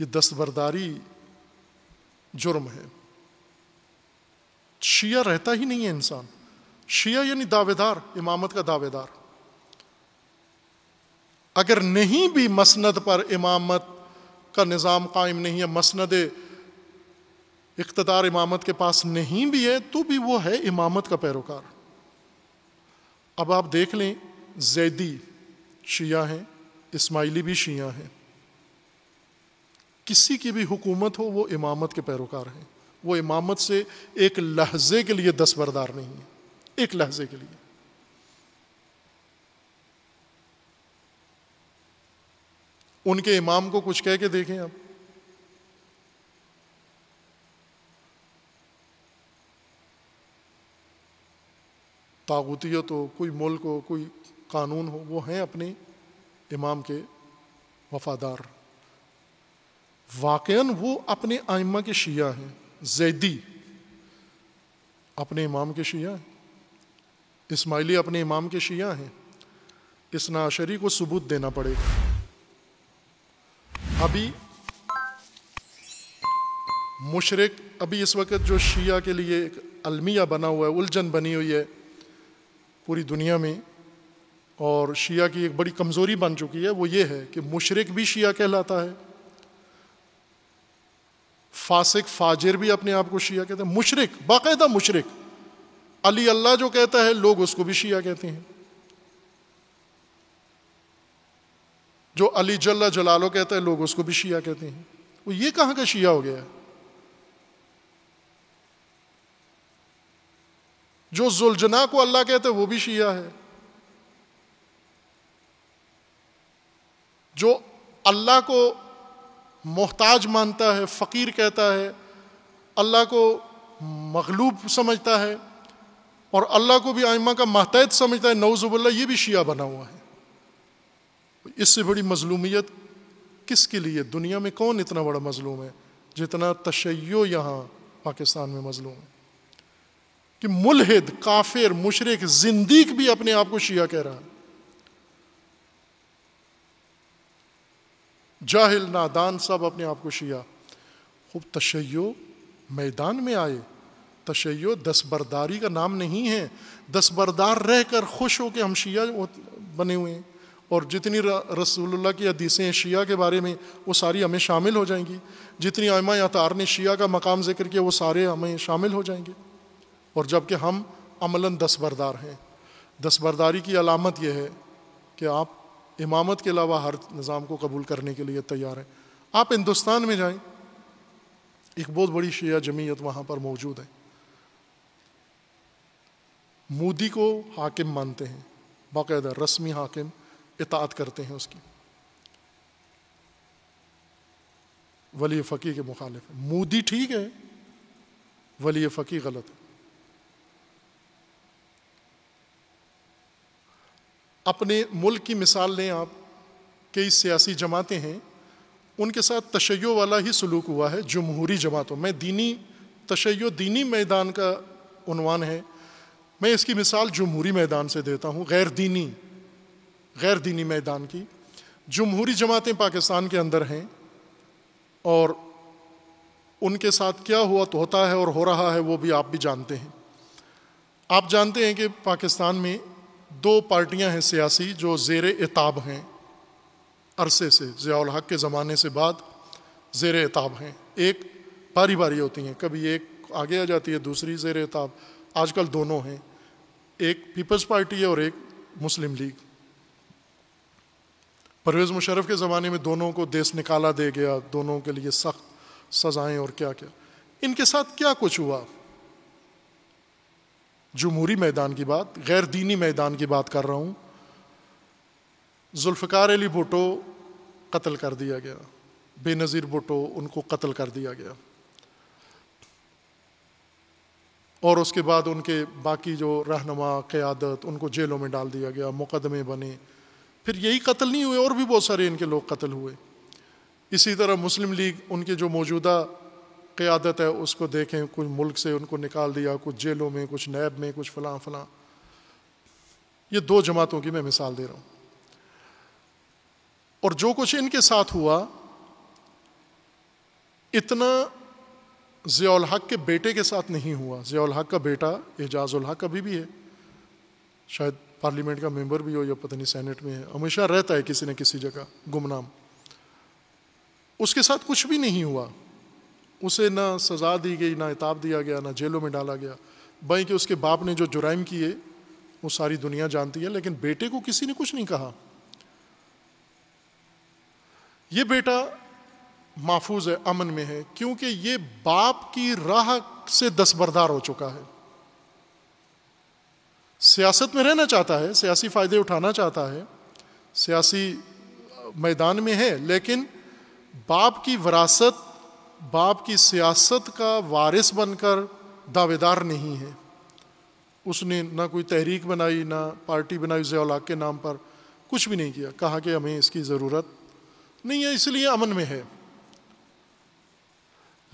ये दस्तबरदारी जुर्म है शिया रहता ही नहीं है इंसान शिया यानी दावेदार इमामत का दावेदार अगर नहीं भी मसंद पर इमामत का निज़ाम कायम नहीं है मसंद इकतदार इमामत के पास नहीं भी है तो भी वो है इमामत का पैरोकार अब आप देख लें जैदी शिया हैं इस्माइली भी शिया हैं किसी की भी हुकूमत हो वो इमामत के पैरोकार हैं वो इमामत से एक लहजे के लिए दस्तबरदार नहीं है एक लहजे के लिए उनके इमाम को कुछ कह के देखें आप तागुतियत हो तो कोई मुल्क हो कोई कानून हो वो हैं अपने इमाम के वफादार वाक वो अपने आइमा के शिया हैं जैदी अपने इमाम के शिया हैं इसमाइली अपने इमाम के शिया हैं इस नाशरी को सबूत देना पड़ेगा अभी मुशरक अभी इस वक्त जो शिया के लिए एक अलमिया बना हुआ है उलझन बनी हुई है पूरी दुनिया में और शिया की एक बड़ी कमज़ोरी बन चुकी है वो ये है कि मुशरक भी शिया कहलाता है फासिक फाजिर भी अपने आप को शिया कहते हैं मुशरक बाकायदा मुशरक अली अल्लाह जो कहता है लोग उसको भी शिया कहते हैं जो अली जल्ला जलालो कहता है लोग उसको भी शिया कहते हैं वो ये कहां का शिया हो गया है जो जुलझना को अल्लाह कहते हैं वो भी शिया है जो अल्लाह को मोहताज मानता है फ़कीर कहता है अल्लाह को मखलूब समझता है और अल्लाह को भी आइमा का मातहत समझता है नवजुबल्ला ये भी शिया बना हुआ है इससे बड़ी मजलूमियत किस के लिए दुनिया में कौन इतना बड़ा मजलूम है जितना तशैयो यहाँ पाकिस्तान में मजलूम है कि मुलहद काफिर मुशरक जिंदीक भी अपने आप को शिया कह रहा है जाहिल नादान सब अपने आप को शिया खूब तशैयो मैदान में आए तशैयो दसबरदारी का नाम नहीं है दसबरदार रह कर खुश हो के हम शिया बने हुए हैं और जितनी रसूलुल्लाह की हदीसें शिया के बारे में वो सारी हमें शामिल हो जाएंगी जितनी या अतार ने शिया का मकाम जिक्र किया वो सारे हमें शामिल हो जाएंगे और जबकि हम अमला दसबरदार हैं दसबरदारी की अलामत यह है कि आप इमामत के अलावा हर निज़ाम को कबूल करने के लिए तैयार है आप हिंदुस्तान में जाएं एक बहुत बड़ी शिया जमीयत वहाँ पर मौजूद है मोदी को हाकिम मानते हैं बाकायदा रस्मी हाकिम इतात करते हैं उसकी वली फकीह के मुखालिफ मोदी ठीक है वली फ़की गलत है अपने मुल्क की मिसाल लें आप कई सियासी जमातें हैं उनके साथ तशैय वाला ही सलूक हुआ है जमहूरी जमातों में दीनी तशैय दीनी मैदान का उनवान है मैं इसकी मिसाल जमहूरी मैदान से देता हूँ गैर दीनी गैर दीनी मैदान की जमहूरी जमातें पाकिस्तान के अंदर हैं और उनके साथ क्या हुआ तो होता है और हो रहा है वो भी आप भी जानते हैं आप जानते हैं कि पाकिस्तान में दो पार्टियां हैं सियासी जो जेर एताब हैं अरसे से ज़ियाल हक के ज़माने से बाद जेर एताब हैं एक बारी बारी होती हैं कभी एक आगे आ जाती है दूसरी जेर एताब आजकल दोनों हैं एक पीपल्स पार्टी है और एक मुस्लिम लीग परवेज़ मुशरफ के ज़माने में दोनों को देश निकाला दे गया दोनों के लिए सख्त सज़ाएँ और क्या क्या इनके साथ क्या कुछ हुआ जमहूरी मैदान की बात गैर दीनी मैदान की बात कर रहा हूँ जुल्फ़ार अली भुटो कत्ल कर दिया गया बेनज़ीर भुटो उनको कत्ल कर दिया गया और उसके बाद उनके बाकी जो रहनमा क़्यादत उनको जेलों में डाल दिया गया मुकदमे बने फिर यही कत्ल नहीं हुए और भी बहुत सारे इनके लोग कत्ल हुए इसी तरह मुस्लिम लीग उनके जो मौजूदा क़्यादत है उसको देखें कुछ मुल्क से उनको निकाल दिया कुछ जेलों में कुछ नैब में कुछ फलां फ़लाँ ये दो जमातों की मैं मिसाल दे रहा हूँ और जो कुछ इनके साथ हुआ इतना ज़ियाल हक के बेटे के साथ नहीं हुआ ज़ियाल हक का बेटा एजाज़ुल हक अभी भी है शायद पार्लियामेंट का मेंबर भी हो या पता नहीं सेनेट में है हमेशा रहता है किसी न किसी जगह गुमनाम उसके साथ कुछ भी नहीं हुआ उसे ना सज़ा दी गई ना इताब दिया गया ना जेलों में डाला गया बई कि उसके बाप ने जो जुराइम किए वो सारी दुनिया जानती है लेकिन बेटे को किसी ने कुछ नहीं कहा ये बेटा महफूज है अमन में है क्योंकि ये बाप की राह से दसबरदार हो चुका है सियासत में रहना चाहता है सियासी फ़ायदे उठाना चाहता है सियासी मैदान में है लेकिन बाप की विरासत बाप की सियासत का वारिस बनकर दावेदार नहीं है उसने ना कोई तहरीक बनाई ना पार्टी बनाई जयालाक के नाम पर कुछ भी नहीं किया कहा कि हमें इसकी ज़रूरत नहीं है इसलिए अमन में है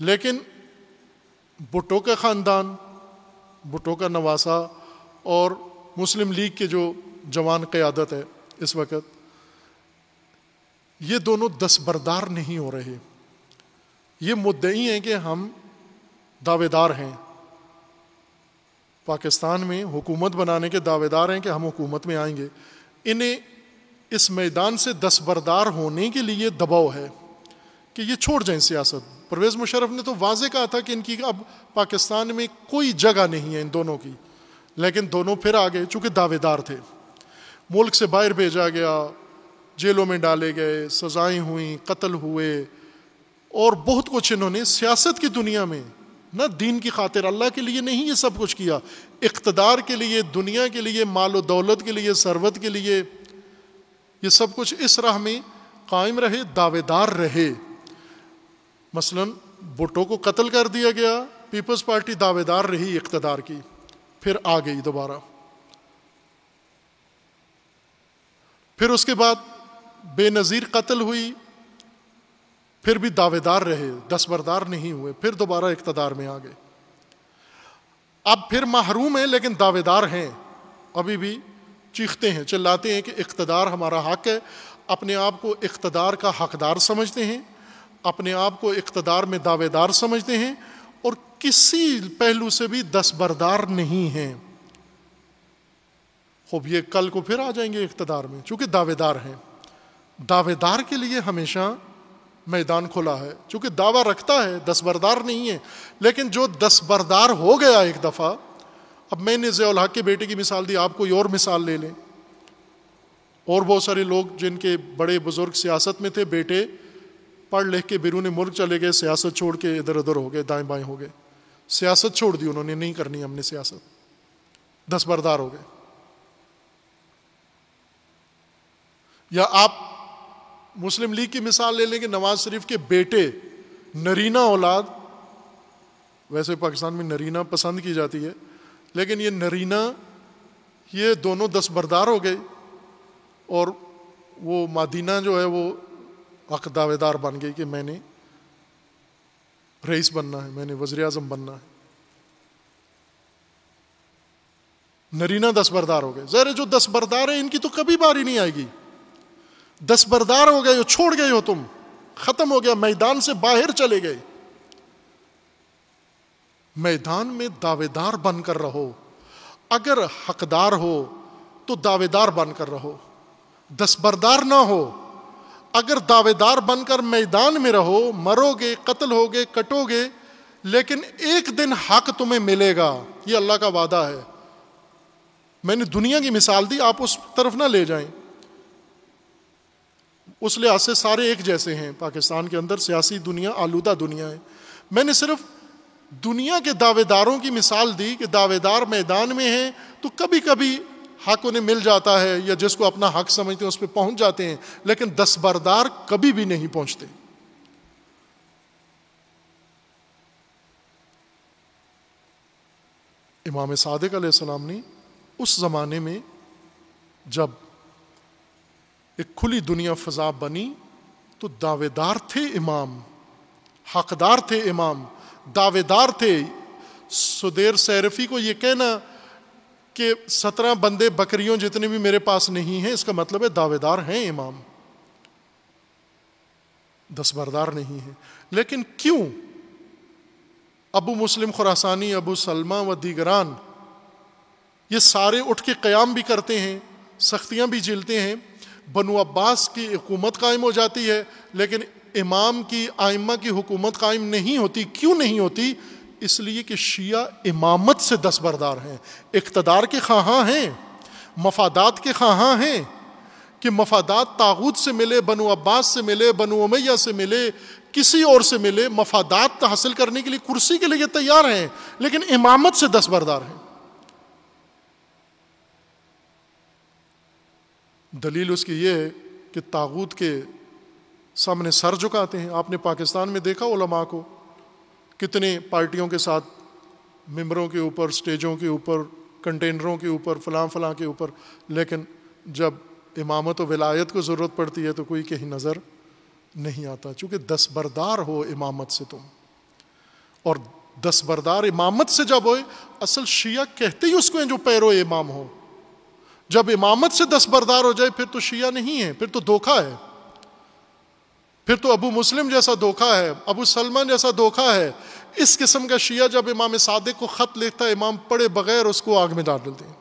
लेकिन भुटो का ख़ानदान भुटो का नवासा और मुस्लिम लीग के जो जवान क़्यादत है इस वक्त ये दोनों दस बरदार नहीं हो रहे ये मुद्दई हैं कि हम दावेदार हैं पाकिस्तान में हुकूमत बनाने के दावेदार हैं कि हम हुकूमत में आएंगे इन्हें इस मैदान से दस्तबरदार होने के लिए दबाव है कि ये छोड़ जाएं सियासत परवेज़ मुशरफ ने तो वाजे कहा था कि इनकी अब पाकिस्तान में कोई जगह नहीं है इन दोनों की लेकिन दोनों फिर आ गए चूँकि दावेदार थे मुल्क से बाहर भेजा गया जेलों में डाले गए सजाएं हुई कत्ल हुए और बहुत कुछ इन्होंने सियासत की दुनिया में ना दीन की खातिर अल्लाह के लिए नहीं ये सब कुछ किया इकतदार के लिए दुनिया के लिए माल दौलत के लिए सरवत के लिए ये सब कुछ इस राह में कायम रहे दावेदार रहे मसलन बुटो को कत्ल कर दिया गया पीपल्स पार्टी दावेदार रही इकतदार की फिर आ गई दोबारा फिर उसके बाद बेनज़ीर कत्ल हुई फिर भी दावेदार रहे दसबरदार नहीं हुए फिर दोबारा इकतदार में आ गए अब फिर महरूम हैं लेकिन दावेदार हैं अभी भी चीखते हैं चिल्लाते हैं कि इकतदार हमारा हक है अपने आप को इकतदार का हकदार समझते हैं अपने आप को इकतदार में दावेदार समझते हैं और किसी पहलू से भी दसबरदार नहीं हैं खूब ये कल को फिर आ जाएंगे इकतदार में चूँकि दावेदार हैं दावेदार के लिए हमेशा मैदान खोला है क्योंकि दावा रखता है दसबरदार नहीं है लेकिन जो दसबरदार हो गया एक दफ़ा अब मैंने जयाल हक के बेटे की मिसाल दी आप कोई और मिसाल ले लें और बहुत सारे लोग जिनके बड़े बुज़ुर्ग सियासत में थे बेटे पढ़ लिख के बिरून मुल्क चले गए सियासत छोड़ के इधर उधर हो गए दाएँ बाएँ हो गए सियासत छोड़ दी उन्होंने नहीं करनी हमने सियासत दसबरदार हो गए या आप मुस्लिम लीग की मिसाल ले लेंगे नवाज शरीफ के बेटे नरीना औलाद वैसे पाकिस्तान में नरीना पसंद की जाती है लेकिन ये नरीना ये दोनों दस्तबरदार हो गए और वो मादीना जो है वो हक दावेदार बन गई कि मैंने रईस बनना है मैंने वज़र अजम बनना है नरीना दस्तबरदार हो गए ज़रा जो दस्तबरदार है इनकी तो कभी बारी नहीं आएगी दसबरदार हो गए हो छोड़ गए हो तुम खत्म हो गया मैदान से बाहर चले गए मैदान में दावेदार बनकर रहो अगर हकदार हो तो दावेदार बनकर रहो दसबरदार ना हो अगर दावेदार बनकर मैदान में रहो मरोगे कत्ल हो गए कटोगे लेकिन एक दिन हक तुम्हें मिलेगा ये अल्लाह का वादा है मैंने दुनिया की मिसाल दी आप उस तरफ ना ले जाएं उस लिहाज से सारे एक जैसे हैं पाकिस्तान के अंदर सियासी दुनिया आलूदा दुनिया है मैंने सिर्फ दुनिया के दावेदारों की मिसाल दी कि दावेदार मैदान में हैं तो कभी कभी हक उन्हें मिल जाता है या जिसको अपना हक समझते हैं उस पर पहुंच जाते हैं लेकिन दसबरदार कभी भी नहीं पहुंचते इमाम सादक सलाम ने उस ज़माने में जब एक खुली दुनिया फजा बनी तो दावेदार थे इमाम हकदार थे इमाम दावेदार थे सुदेर सैरफी को ये कहना कि सत्रह बंदे बकरियों जितने भी मेरे पास नहीं हैं इसका मतलब है दावेदार हैं इमाम दसबरदार नहीं है लेकिन क्यों अबू मुस्लिम खुरासानी अबू सलमा व दीगरान ये सारे उठ के क़याम भी करते हैं सख्तियां भी झेलते हैं बनु अब्बास की हुकूमत कायम हो जाती है लेकिन इमाम की आइमा की हुकूमत कायम नहीं होती क्यों नहीं होती इसलिए कि शिया इमामत से दस्तबरदार हैं इकतदार के खां हैं मफादात के खाँ हैं कि मफादात तागूत से मिले बनु अब्बास से मिले बनु उमैया से मिले किसी और से मिले मफादात हासिल करने के लिए कुर्सी के लिए तैयार हैं लेकिन इमामत से दस्तबरदार हैं दलील उसकी ये है कि तागूत के सामने सर झुकाते हैं आपने पाकिस्तान में देखा उलमा को कितने पार्टियों के साथ मेम्बरों के ऊपर स्टेजों के ऊपर कंटेनरों के ऊपर फलां फलां के ऊपर लेकिन जब इमामत व विलायत को ज़रूरत पड़ती है तो कोई कहीं नज़र नहीं आता चूँकि दसबरदार हो इमामत से तुम और दसबरदार इमामत से जब होए असल शिया कहते ही उसको हैं जो पैरो इमाम हो जब इमामत से दस बरदार हो जाए फिर तो शिया नहीं है फिर तो धोखा है फिर तो अबू मुस्लिम जैसा धोखा है अबू सलमान जैसा धोखा है इस किस्म का शिया जब इमाम सादिक को ख़त लिखता है इमाम पढ़े बगैर उसको आग में डाल देते हैं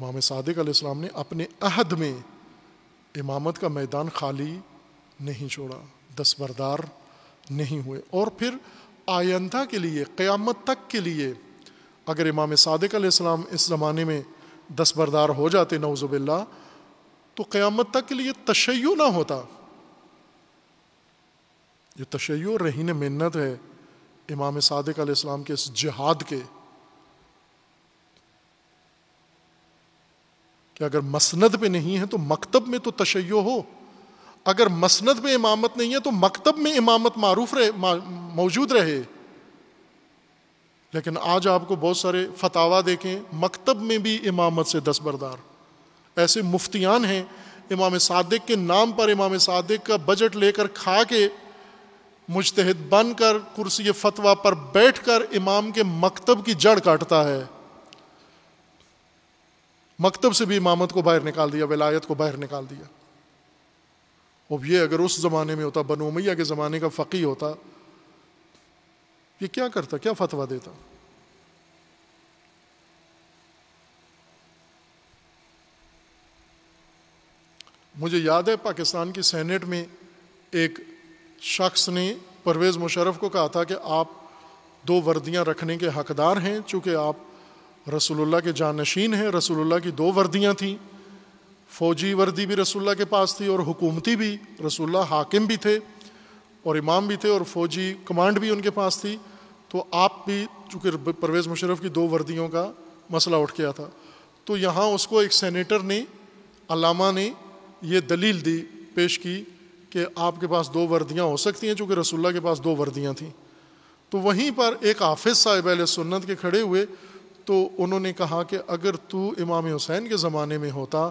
इमाम सादिक अलैहिस्सलाम ने अपने अहद में इमामत का मैदान खाली नहीं छोड़ा दस नहीं हुए और फिर आयंदा के लिए क़यामत तक के लिए अगर इमाम सदक आसमाम इस ज़माने में दस्तबरदार हो जाते नौजुबिल्ला तो क़्यामत तक के लिए तशैय ना होता ये तशैय रहीन मन्नत है इमाम सादक आसमाम के इस जहाद के कि अगर मसंद पर नहीं है तो मकतब में तो तशैय हो अगर मसंद पे इमामत नहीं है तो मकतब में इमामत मारूफ रहे मौजूद रहे लेकिन आज आपको बहुत सारे फतावा देखें मकतब में भी इमामत से दस्तबरदार ऐसे मुफ्तियान हैं इमाम सादिक के नाम पर इमाम सादिक का बजट लेकर खा के मुश्तहद बन कर कुर्सी फतवा पर बैठ कर इमाम के मकतब की जड़ काटता है मकतब से भी इमामत को बाहर निकाल दिया विलायत को बाहर निकाल दिया अब ये अगर उस ज़माने में होता बनोमैया के ज़माने का फ़की होता ये क्या करता क्या फतवा देता मुझे याद है पाकिस्तान की सेनेट में एक शख्स ने परवेज़ मुशरफ को कहा था कि आप दो वर्दियां रखने के हकदार हैं चूँकि आप रसूलुल्लाह के जानशीन हैं रसूलुल्लाह की दो वर्दियां थीं फ़ौजी वर्दी भी रसूलुल्लाह के पास थी और हुकूमती भी रसूलुल्लाह हाकिम भी थे और इमाम भी थे और फौजी कमांड भी उनके पास थी तो आप भी चूँकि परवेज़ मुशरफ की दो वर्दियों का मसला उठ गया था तो यहाँ उसको एक सेनेटर ने अलामा ने यह दलील दी पेश की कि आपके पास दो वर्दियाँ हो सकती हैं चूँकि रसुल्ला के पास दो वर्दियाँ थीं तो वहीं पर एक हाफिज़ साहिब अल सुन्नत के खड़े हुए तो उन्होंने कहा कि अगर तू इमाम हुसैन के ज़माने में होता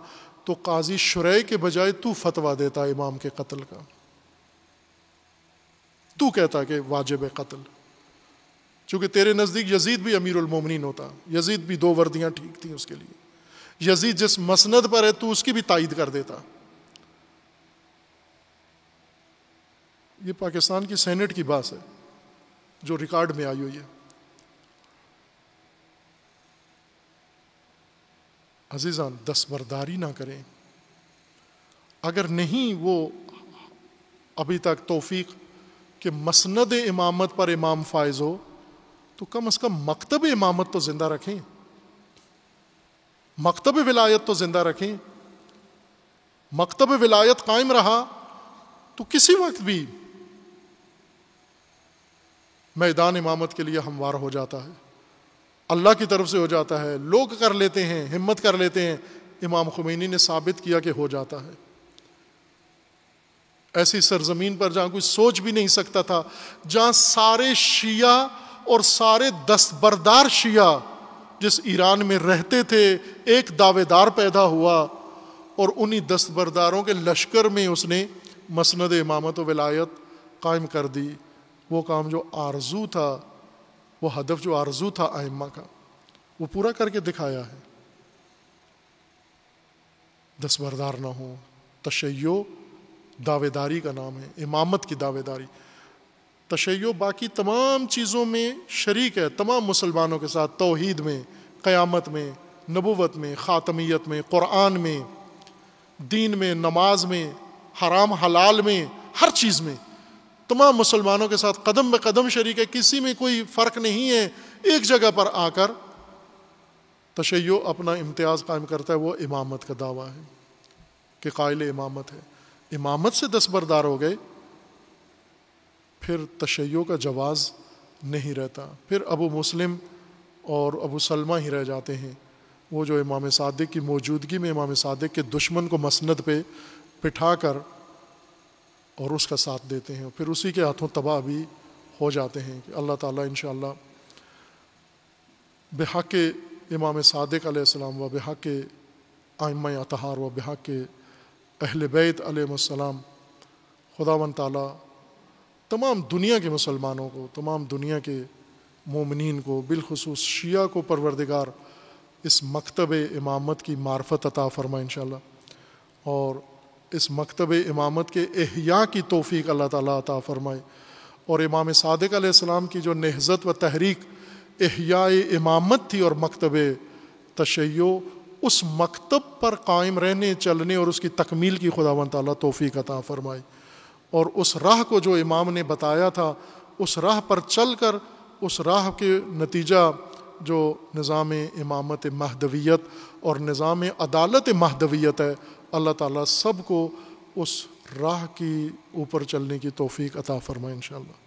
तो काजी शुरय के बजाय तू फतवा देता इमाम के कत्ल का तू कहता कि वाजिब कत्ल चूँकि तेरे नज़दीक यजीद भी अमीर अमीरमिन होता यजीद भी दो वर्दियाँ ठीक थी उसके लिए यजीद जिस मसंद पर है तू उसकी भी तइद कर देता ये पाकिस्तान की सैनेट की बात है जो रिकॉर्ड में आई हुई है अजीज़ान दस्तबरदारी ना करें अगर नहीं वो अभी तक तोफ़ी कि मसनद इमामत पर इमाम फायज हो तो कम अज़ कम मकतब इमामत तो ज़िंदा रखें मकतब विलायत तो ज़िंदा रखें मकतब विलायत कायम रहा तो किसी वक्त भी मैदान इमामत के लिए हमवार हो जाता है अल्लाह की तरफ से हो जाता है लोग कर लेते हैं हिम्मत कर लेते हैं इमाम खुमैनी ने साबित किया कि हो जाता है ऐसी सरजमीन पर जहाँ कोई सोच भी नहीं सकता था जहाँ सारे शिया और सारे दस्तबरदार शिया जिस ईरान में रहते थे एक दावेदार पैदा हुआ और उन्हीं दस्तबरदारों के लश्कर में उसने मसंद इमामत वलायत कायम कर दी वो काम जो आरजू था वो हदफ जो आरजू था आयमा का वो पूरा करके दिखाया है दस्तबरदार ना हो तशैयो दावेदारी का नाम है इमामत की दावेदारी तशैयो बाकी तमाम चीज़ों में शरीक है तमाम मुसलमानों के साथ तोहद में क़यामत में नबूवत में ख़ातमियत में क़ुरान में दीन में नमाज में हराम हलाल में हर चीज़ में तमाम मुसलमानों के साथ कदम ब कदम शरीक है किसी में कोई फ़र्क नहीं है एक जगह पर आकर तशैयो अपना इम्तियाज़ कायम करता है वह इमामत का दावा है कि कायल इमामत है इमामत से दस हो गए फिर तशैयों का जवाज़ नहीं रहता फिर अबू मुस्लिम और अबू सलमा ही रह जाते हैं वो जो इमाम सादक की मौजूदगी में इमाम सादिक के दुश्मन को मसंद पे पिठा कर और उसका साथ देते हैं फिर उसी के हाथों तबाह भी हो जाते हैं कि अल्लाह ताला इन बेहक इमाम सादक आसमाम व बेहक आम अतहार व बेहक अहल बैत अलैहिस्सलाम खुदावन ताला तमाम दुनिया के मुसलमानों को तमाम दुनिया के मोमिन को बिलखसूस शिया को परवरदिगार इस मकतब इमामत की मार्फत अता फरमा इन और इस मकतब इमामत के अहिया की तोफ़ी अल्लाह ताली अता फ़रमाए और इमाम सदक आसमाम की जो नहज़त व तहरीक अहिया इमामत थी और मकतब तशैय उस मकतब पर कायम रहने चलने और उसकी तकमील की खुदा ताली तोफ़ी अता फ़रमाए और उस राह को जो इमाम ने बताया था उस राह पर चल कर उस राह के नतीजा जो निज़ाम इमामत महदवियत और निज़ाम अदालत महदवियत है अल्लाह ताली सब को उस राह की ऊपर चलने की तोफ़ी अता फ़रमाए इन